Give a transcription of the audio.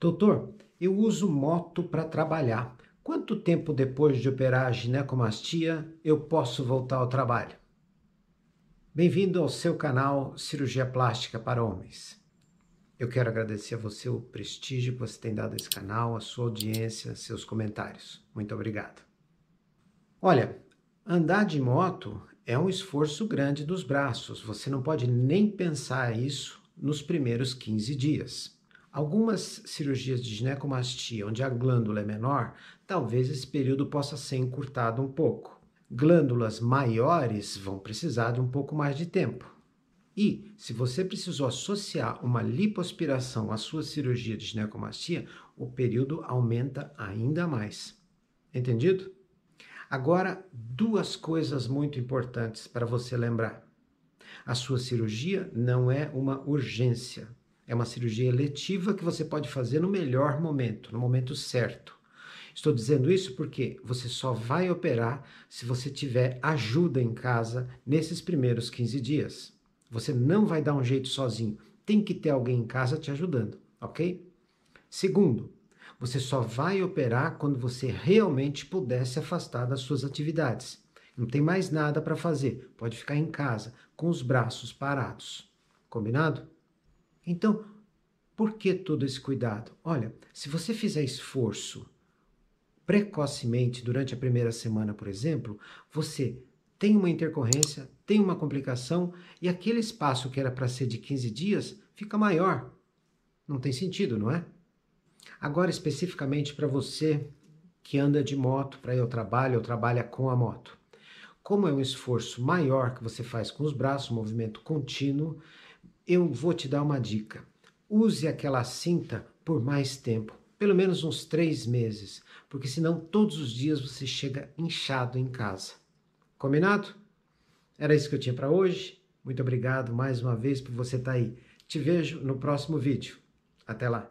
Doutor, eu uso moto para trabalhar. Quanto tempo depois de operar a ginecomastia eu posso voltar ao trabalho? Bem-vindo ao seu canal Cirurgia Plástica para Homens. Eu quero agradecer a você o prestígio que você tem dado a esse canal, a sua audiência, seus comentários. Muito obrigado. Olha, andar de moto é um esforço grande dos braços. Você não pode nem pensar isso nos primeiros 15 dias. Algumas cirurgias de ginecomastia, onde a glândula é menor, talvez esse período possa ser encurtado um pouco. Glândulas maiores vão precisar de um pouco mais de tempo. E, se você precisou associar uma lipoaspiração à sua cirurgia de ginecomastia, o período aumenta ainda mais. Entendido? Agora, duas coisas muito importantes para você lembrar. A sua cirurgia não é uma urgência, é uma cirurgia letiva que você pode fazer no melhor momento, no momento certo. Estou dizendo isso porque você só vai operar se você tiver ajuda em casa nesses primeiros 15 dias. Você não vai dar um jeito sozinho. Tem que ter alguém em casa te ajudando, ok? Segundo, você só vai operar quando você realmente puder se afastar das suas atividades. Não tem mais nada para fazer, pode ficar em casa, com os braços parados. Combinado? Então, por que todo esse cuidado? Olha, se você fizer esforço precocemente durante a primeira semana, por exemplo, você tem uma intercorrência, tem uma complicação e aquele espaço que era para ser de 15 dias fica maior. Não tem sentido, não é? Agora, especificamente para você que anda de moto para ir ao trabalho ou trabalha com a moto. Como é um esforço maior que você faz com os braços, um movimento contínuo, eu vou te dar uma dica. Use aquela cinta por mais tempo, pelo menos uns três meses, porque senão todos os dias você chega inchado em casa. Combinado? Era isso que eu tinha para hoje. Muito obrigado mais uma vez por você estar tá aí. Te vejo no próximo vídeo. Até lá!